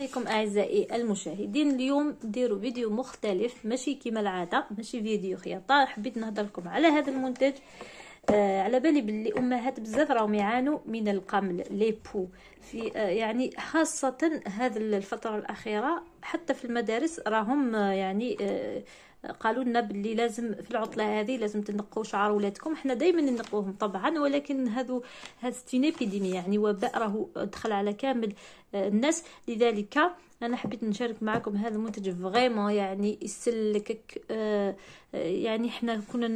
عليكم اعزائي المشاهدين اليوم نديرو فيديو مختلف ماشي كيما العاده ماشي فيديو خياطه حبيت نهضر لكم على هذا المنتج آه على بالي باللي امهات بزاف راهم يعانوا من القمل لي بو في آه يعني خاصه هذه الفتره الاخيره حتى في المدارس راهم آه يعني آه قالوا لنا باللي لازم في العطله هذه لازم تنقوا شعر ولادكم حنا دائما ننقوهم طبعا ولكن هذو هاستين ابيديمي يعني وباء راهو دخل على كامل آه، الناس لذلك انا حبيت نشارك معكم هذا المنتج فريمون يعني يسلكك آه، آه، يعني حنا كنا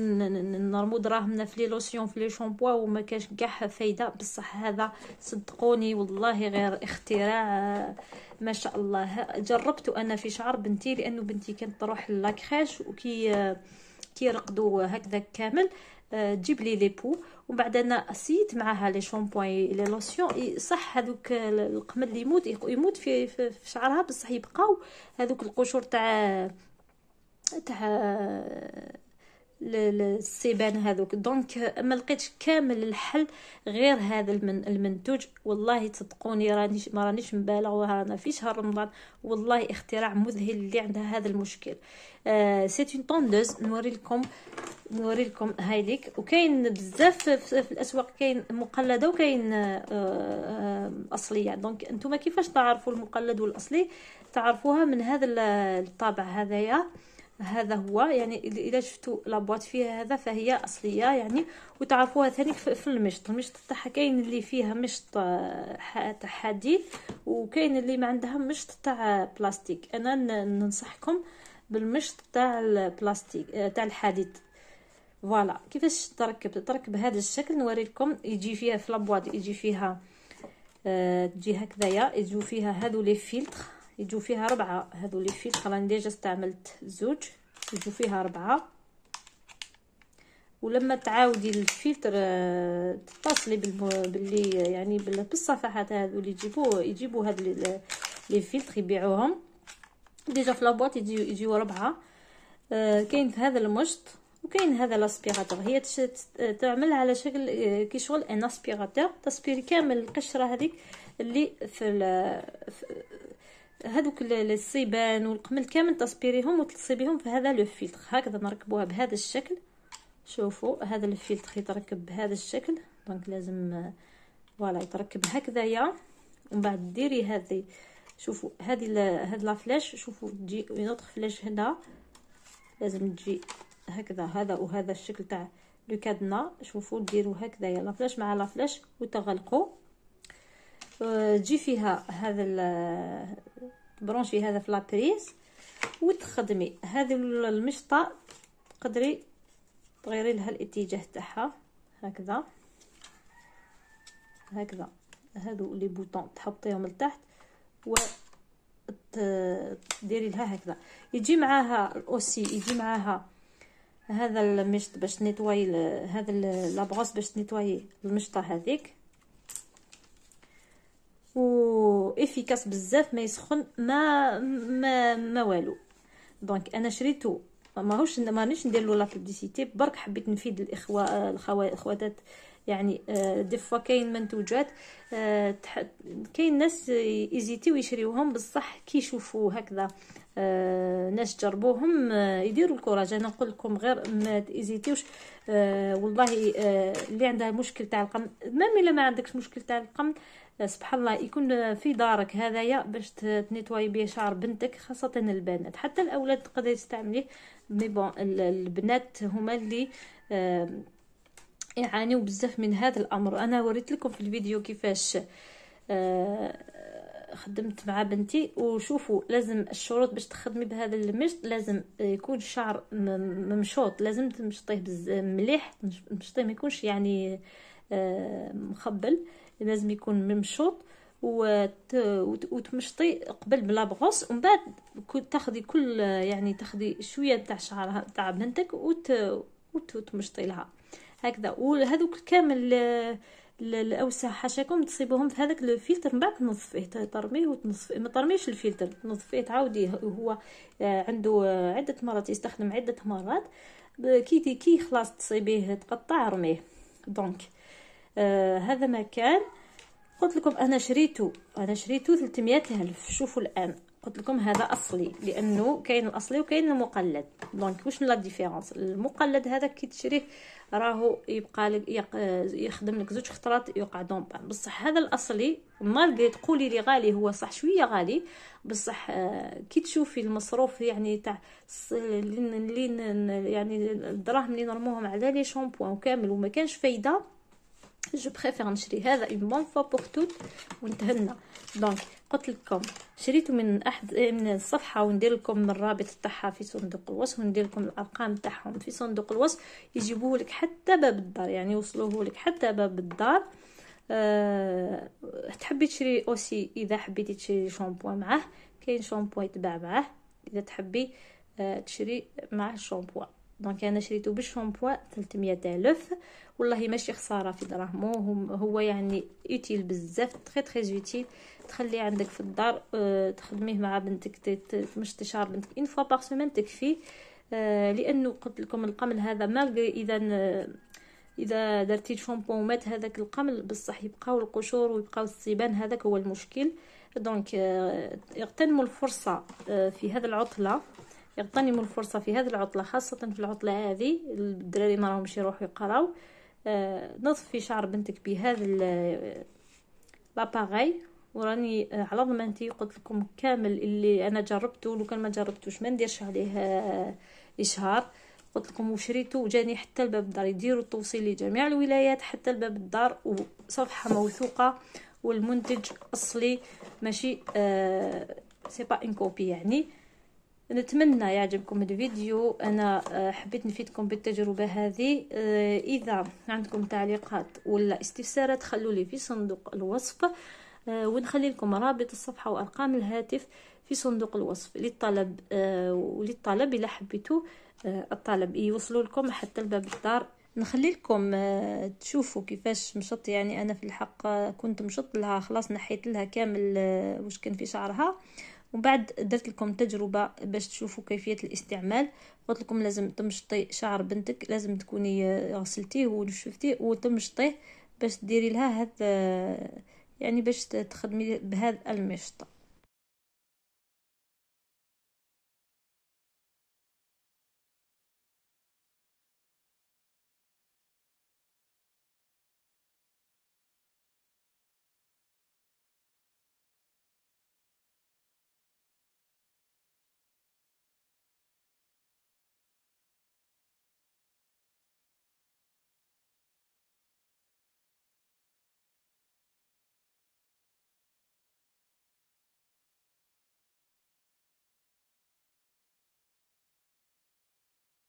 نرمو دراهمنا في لي لوسيون في لي شامبوا وما كاش كاع فايده بصح هذا صدقوني والله غير اختراع ما شاء الله جربته انا في شعر بنتي لانه بنتي كانت تروح لاكريج الفراش وكي كيرقدوا هكذا كامل آه، تجيب لي لي بو ومن بعد انا سيت معاها لي شامبوان لي لوسيون صح هذوك القمل اللي يموت يموت في, في شعرها بصح يبقاو هذوك القشور تاع تاع السيبان هذوك دونك ما لقيتش كامل الحل غير هذا المن المنتوج والله تصدقوني راني ما رانيش مبالغ ورانا في شهر رمضان والله اختراع مذهل اللي عندها هذا المشكل سي اون طوندوز نوري لكم نوري لكم هايليك وكاين بزاف في الاسواق كاين مقلده وكاين آه، آه، اصليه دونك نتوما كيفاش تعرفوا المقلد والاصلي تعرفوها من هذا الطابع هذايا هذا هو يعني الا شفتوا لابواط فيها هذا فهي اصليه يعني وتعرفوها ثاني في المشط المشط تاعها كاين اللي فيها مشط آه، تاع حديد وكاين اللي ما عندها مشط تاع بلاستيك انا ننصحكم بالمشط تاع البلاستيك آه، تاع الحديد فوالا كيفاش تركب تركب بهذا الشكل نوري لكم يجي فيها في لابواط يجي فيها آه، تجي هكذايا يجيو فيها هادو لي فيلتر يجو فيها ربعة هادو لي فيت خلاني ديجا استعملت زوج يجو فيها ربعة ولما تعاودي الفلتر آه، تتصلي باللي يعني بالصفحات هادو اللي يجيبو يجيبو هاد لي فلتر يبيعوهم ديجا في لابواط يجيو يجيو ربعة آه كاين هذا المشط وكاين هذا لاسبيراتور هي تعمل على شكل آه، كي شغل ان اسبيراتور تسبيري كامل القشره هذيك اللي في, في هذوك الصيبان والقمل كامل تصبيريهم وتصيبيهم في هذا لو فيلتر هكذا نركبوها بهذا الشكل شوفوا هذا الفلتر يتركب بهذا الشكل دونك لازم فوالا يتركب هكذايا ومن بعد ديري هذه شوفوا هذه هاد لا فلاش شوفوا تجي اون فلاش هنا لازم تجي هكذا هذا وهذا الشكل تاع لو كادنا شوفوا ديروا هكذايا لا فلاش مع لا فلاش وتغلقوا تجي آه، فيها هذا آه، برونشي هذا في لابريس وتخدمي هذه المشطه تقدري تغيري لها الاتجاه تاعها هكذا هكذا هادو لي بوطون تحطيهم لتحت و ديري لها هكذا يجي معاها الاوسي يجي معاها هذا المشط باش نيتواي هذا لابغوس باش نيتواي المشطه هذيك و افيكاس بزاف ما يسخن ما ما ما والو دونك انا شريته ماهوش مانيش ندير له لا بوبليسيتي برك حبيت نفيد الاخوه الخواتات يعني دي آه، فوا كاين منتوجات آه، كاين ناس يزيتيو يشريوهم بصح كي يشوفوا هكذا آه، الناس جربوهم آه، يديروا الكراج انا نقول لكم غير ما تيزيتيوش آه، والله آه، اللي عندها مشكل تاع القمل ما الا ما عندكش مشكل تاع القمل سبحان الله يكون في دارك هذايا باش تنيتواي بيه شعر بنتك خاصه البنات حتى الاولاد تقدري تستعمليه مي بون البنات هما اللي يعانيوا يعانيو بزاف من هذا الامر انا وريت لكم في الفيديو كيفاش آه خدمت مع بنتي وشوفوا لازم الشروط باش تخدمي بهذا المشط لازم يكون الشعر ممشوط لازم تمشطيه مليح تمشطيه ما يكونش يعني آه، مخبل لازم يكون ممشوط وتمشطي قبل بلا بغوص ومن بعد تاخدي كل يعني تاخدي شويه تاع شعرها تاع بنتك وتمشطي لها هكذا وهذوك كامل الاوساخ حاشاكم تصيبوهم في هذاك الفلتر من بعد تنظفيه ترميه وتنظفيه ما ترميش الفلتر تنظفيه تعاودي هو آه، عنده عده مرات يستخدم عده مرات كي كي خلاص تصيبيه تقطع رميه دونك آه هذا مكان قلت لكم انا شريته انا شريته 300 الف شوفوا الان قلت لكم هذا اصلي لانه كاين الاصلي وكاين المقلد دونك واش لا ديفيرونس المقلد هذا كي تشريه راهو يبقى لك يخدم لك زوج خطرات يوقع بان بصح هذا الاصلي مالغري تقولي لي غالي هو صح شويه غالي بصح آه، كي تشوفي المصروف يعني تاع اللي يعني الدراهم اللي نرموهم على لي شامبوان كامل وما كانش فايده جو بريفير نشري هذا اون بون فوا بور توت ونتهنى دونك قلت لكم شريته من احد إيه، من الصفحه وندير لكم الرابط تاعها في صندوق الوصف وندير لكم الارقام تاعهم في صندوق الوصف يجيبوه لك حتى باب الدار يعني يوصلوه لك حتى باب الدار أه تحبي تشري اوسي اذا حبيتي تشري شامبو معاه كاين شامبو يتباع معاه اذا تحبي آه، تشري معاه شامبوان دونك انا شريته بالشامبو 300 الف والله ماشي خساره في دراهمو هو يعني يوتيل بزاف تري تري يوتيل تخليه عندك في الدار أه تخدميه مع بنتك مش تشار بنتك اون فوا بار سيمين تكفي آه، لانه قلت لكم القمل هذا مالغري اذا آه، اذا درتي الشامبو مات هذاك القمل بصح يبقاو القشور ويبقاو السيبان هذاك هو المشكل دونك آه، اغتنموا الفرصه في هذه العطله يغتنموا الفرصه في هذه العطله خاصه في العطله هذه الدراري ما راهمش يروحوا يقراو آه في شعر بنتك بهذا لاباغاي آه، وراني آه، على ضمانتي قلت لكم كامل اللي انا جربته لو كان ما جربتوش ما نديرش عليه آه، اشهار قلت لكم وشريته وجاني حتى لباب الدار يديروا التوصيل لجميع الولايات حتى لباب الدار وصفحه موثوقه والمنتج اصلي ماشي آه سي با ان كوبي يعني نتمنى يعجبكم الفيديو انا آه، حبيت نفيدكم بالتجربه هذه آه، اذا عندكم تعليقات ولا استفسارات خلوا لي في صندوق الوصف آه، ونخلي لكم رابط الصفحه وارقام الهاتف في صندوق الوصف للطلب وللطلب الا حبيتوا الطلب يوصلوا لكم حتى لباب الدار نخلي لكم تشوفوا كيفاش مشط يعني انا في الحق كنت مشط لها خلاص نحيت لها كامل واش كان في شعرها وبعد بعد درت لكم تجربه باش تشوفوا كيفيه الاستعمال قلت لكم لازم تمشطي شعر بنتك لازم تكوني آه، غسلتيه ونشفتيه وتمشطيه باش ديري لها هذا آه، يعني باش تخدمي بهذا المشط